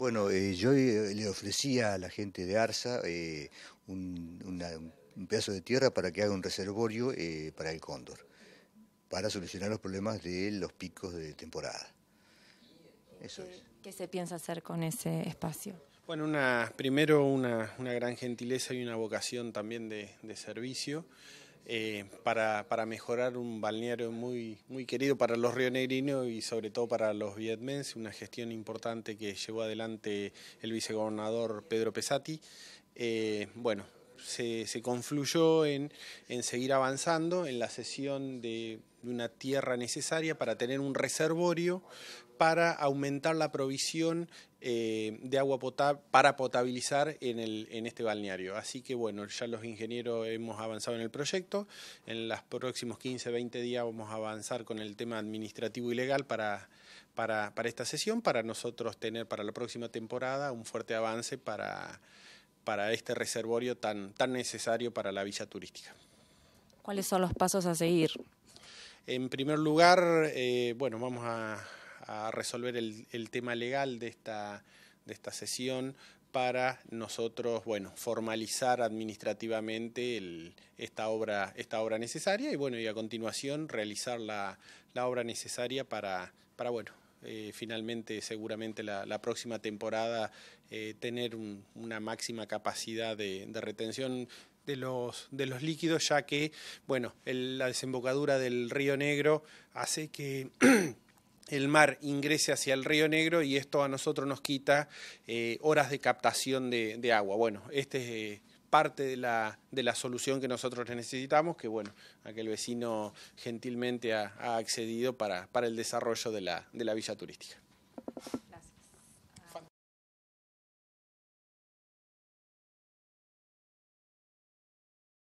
Bueno, eh, yo eh, le ofrecía a la gente de Arsa eh, un, pedazo de tierra para que haga un reservorio para el cóndor, para solucionar los problemas de los picos de temporada. ¿Qué se piensa hacer con ese espacio? Bueno, una, primero una, gran gentileza y una vocación también de servicio. Eh, para, mejorar un balneario muy, muy querido para los rionegrinos y sobre todo para los vietmens, una gestión importante que llevó adelante el vicegobernador Pedro Pesati. Eh, bueno, se, se confluyó en, en seguir avanzando en la sesión de de una tierra necesaria para tener un reservorio para aumentar la provisión eh, de agua potable para potabilizar en, el, en este balneario. Así que bueno, ya los ingenieros hemos avanzado en el proyecto. En los próximos 15, 20 días vamos a avanzar con el tema administrativo y legal para, para, esta sesión, para nosotros tener para la próxima temporada un fuerte avance para, para este reservorio tan, tan necesario para la villa turística. ¿Cuáles son los pasos a seguir? En primer lugar, eh, bueno, vamos a, resolver el, tema legal de esta, de esta sesión para nosotros, bueno, formalizar administrativamente esta, obra, esta obra necesaria y, bueno, y a continuación realizar la, obra necesaria para, para bueno, eh, finalmente seguramente la, próxima temporada eh, tener una máxima capacidad de, de retención de los, de los líquidos, ya que bueno, la desembocadura del río Negro hace que el mar ingrese hacia el río Negro y esto a nosotros nos quita eh, horas de captación de, agua. Bueno, este es eh, parte de la, de la solución que nosotros necesitamos, que bueno, aquel vecino gentilmente ha, accedido para, para, el desarrollo de la, de la villa turística.